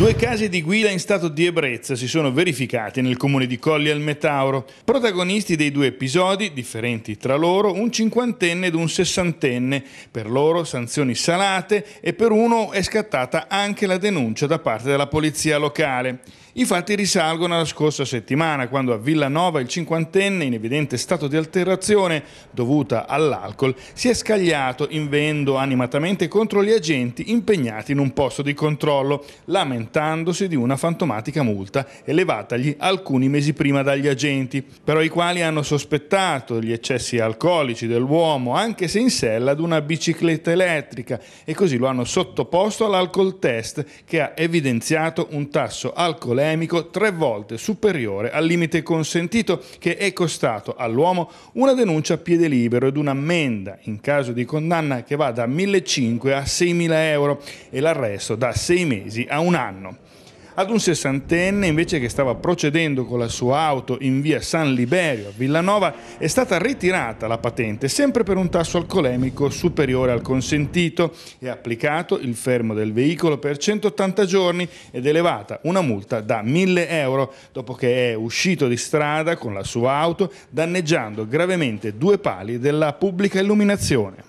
Due casi di guida in stato di ebbrezza si sono verificati nel comune di Colli al Metauro. Protagonisti dei due episodi, differenti tra loro, un cinquantenne ed un sessantenne. Per loro sanzioni salate e per uno è scattata anche la denuncia da parte della polizia locale. I fatti risalgono alla scorsa settimana, quando a Villanova il cinquantenne, in evidente stato di alterazione dovuta all'alcol, si è scagliato invendo animatamente contro gli agenti impegnati in un posto di controllo, lamentandosi di una fantomatica multa elevatagli alcuni mesi prima dagli agenti, però i quali hanno sospettato gli eccessi alcolici dell'uomo, anche se in sella ad una bicicletta elettrica, e così lo hanno sottoposto all'alcol test, che ha evidenziato un tasso alcolico polemico tre volte superiore al limite consentito che è costato all'uomo una denuncia a piede libero ed un'ammenda in caso di condanna che va da 1.500 a 6.000 euro e l'arresto da sei mesi a un anno ad un sessantenne invece che stava procedendo con la sua auto in via San Liberio a Villanova è stata ritirata la patente sempre per un tasso alcolemico superiore al consentito e applicato il fermo del veicolo per 180 giorni ed elevata una multa da 1000 euro dopo che è uscito di strada con la sua auto danneggiando gravemente due pali della pubblica illuminazione.